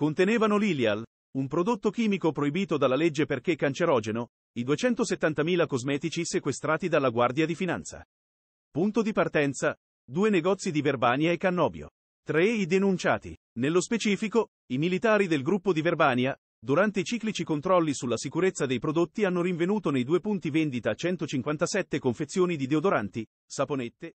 Contenevano l'Ilial, un prodotto chimico proibito dalla legge perché cancerogeno, i 270.000 cosmetici sequestrati dalla Guardia di Finanza. Punto di partenza, due negozi di Verbania e Cannobio. Tre i denunciati. Nello specifico, i militari del gruppo di Verbania, durante i ciclici controlli sulla sicurezza dei prodotti hanno rinvenuto nei due punti vendita 157 confezioni di deodoranti, saponette,